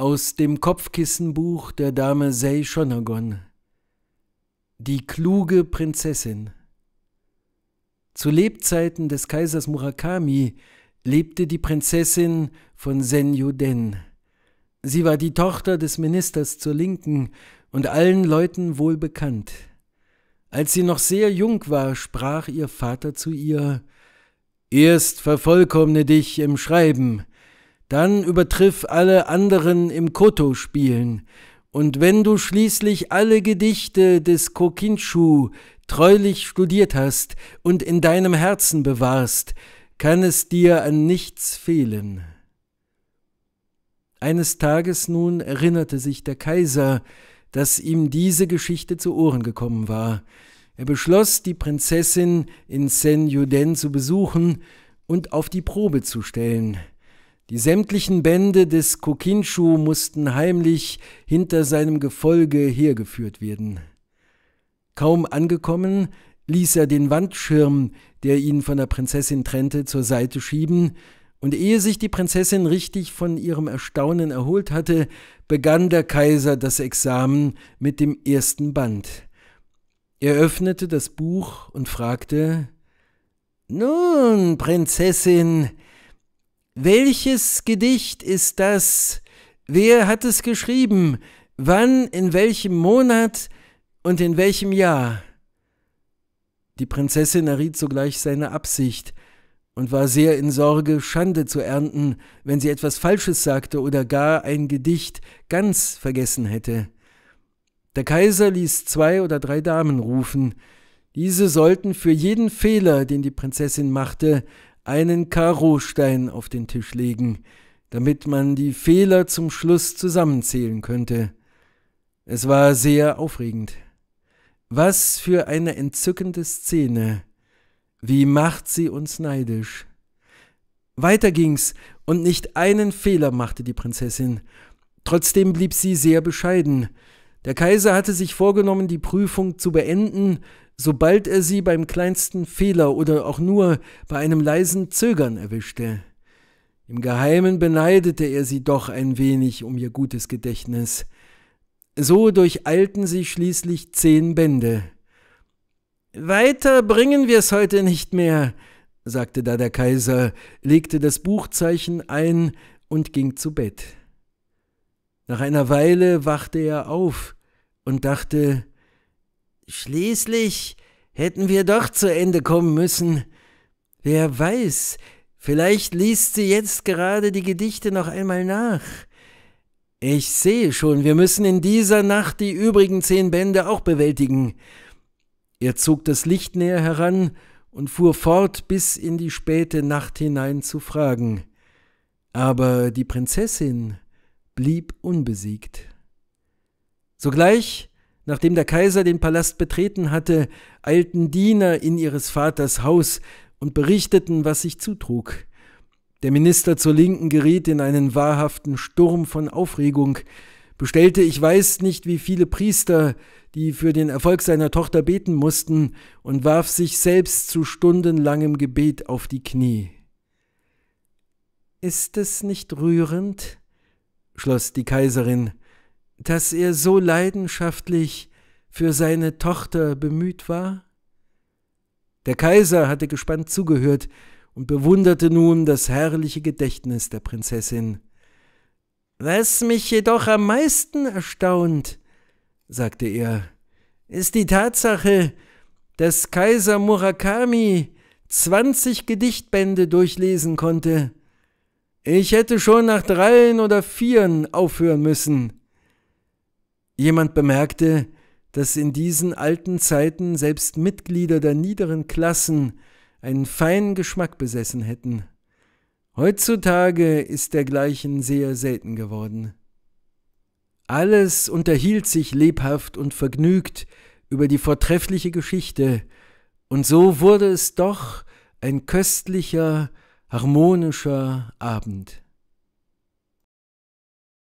aus dem Kopfkissenbuch der Dame Sei Shonagon. Die kluge Prinzessin. Zu Lebzeiten des Kaisers Murakami lebte die Prinzessin von Senjuden. Sie war die Tochter des Ministers zur Linken und allen Leuten wohl bekannt. Als sie noch sehr jung war, sprach ihr Vater zu ihr Erst vervollkommne dich im Schreiben, dann übertriff alle anderen im Koto-Spielen. Und wenn du schließlich alle Gedichte des Kokinshu treulich studiert hast und in deinem Herzen bewahrst, kann es dir an nichts fehlen. Eines Tages nun erinnerte sich der Kaiser, dass ihm diese Geschichte zu Ohren gekommen war. Er beschloss, die Prinzessin in Senjuden zu besuchen und auf die Probe zu stellen – die sämtlichen Bände des Kokinshu mussten heimlich hinter seinem Gefolge hergeführt werden. Kaum angekommen, ließ er den Wandschirm, der ihn von der Prinzessin trennte, zur Seite schieben, und ehe sich die Prinzessin richtig von ihrem Erstaunen erholt hatte, begann der Kaiser das Examen mit dem ersten Band. Er öffnete das Buch und fragte Nun, Prinzessin, welches Gedicht ist das? Wer hat es geschrieben? Wann, in welchem Monat und in welchem Jahr? Die Prinzessin erriet sogleich seine Absicht und war sehr in Sorge, Schande zu ernten, wenn sie etwas Falsches sagte oder gar ein Gedicht ganz vergessen hätte. Der Kaiser ließ zwei oder drei Damen rufen. Diese sollten für jeden Fehler, den die Prinzessin machte, einen Karostein auf den Tisch legen, damit man die Fehler zum Schluss zusammenzählen könnte. Es war sehr aufregend. Was für eine entzückende Szene. Wie macht sie uns neidisch. Weiter ging's, und nicht einen Fehler machte die Prinzessin. Trotzdem blieb sie sehr bescheiden. Der Kaiser hatte sich vorgenommen, die Prüfung zu beenden, sobald er sie beim kleinsten Fehler oder auch nur bei einem leisen Zögern erwischte. Im Geheimen beneidete er sie doch ein wenig um ihr gutes Gedächtnis. So durcheilten sie schließlich zehn Bände. Weiter bringen wir's heute nicht mehr, sagte da der Kaiser, legte das Buchzeichen ein und ging zu Bett. Nach einer Weile wachte er auf und dachte, Schließlich hätten wir doch zu Ende kommen müssen. Wer weiß, vielleicht liest sie jetzt gerade die Gedichte noch einmal nach. Ich sehe schon, wir müssen in dieser Nacht die übrigen zehn Bände auch bewältigen. Er zog das Licht näher heran und fuhr fort, bis in die späte Nacht hinein zu fragen. Aber die Prinzessin blieb unbesiegt. Sogleich Nachdem der Kaiser den Palast betreten hatte, eilten Diener in ihres Vaters Haus und berichteten, was sich zutrug. Der Minister zur Linken geriet in einen wahrhaften Sturm von Aufregung, bestellte ich weiß nicht wie viele Priester, die für den Erfolg seiner Tochter beten mussten, und warf sich selbst zu stundenlangem Gebet auf die Knie. Ist es nicht rührend? schloss die Kaiserin dass er so leidenschaftlich für seine Tochter bemüht war? Der Kaiser hatte gespannt zugehört und bewunderte nun das herrliche Gedächtnis der Prinzessin. Was mich jedoch am meisten erstaunt, sagte er, ist die Tatsache, dass Kaiser Murakami zwanzig Gedichtbände durchlesen konnte. Ich hätte schon nach dreien oder vieren aufhören müssen. Jemand bemerkte, dass in diesen alten Zeiten selbst Mitglieder der niederen Klassen einen feinen Geschmack besessen hätten. Heutzutage ist dergleichen sehr selten geworden. Alles unterhielt sich lebhaft und vergnügt über die vortreffliche Geschichte, und so wurde es doch ein köstlicher, harmonischer Abend.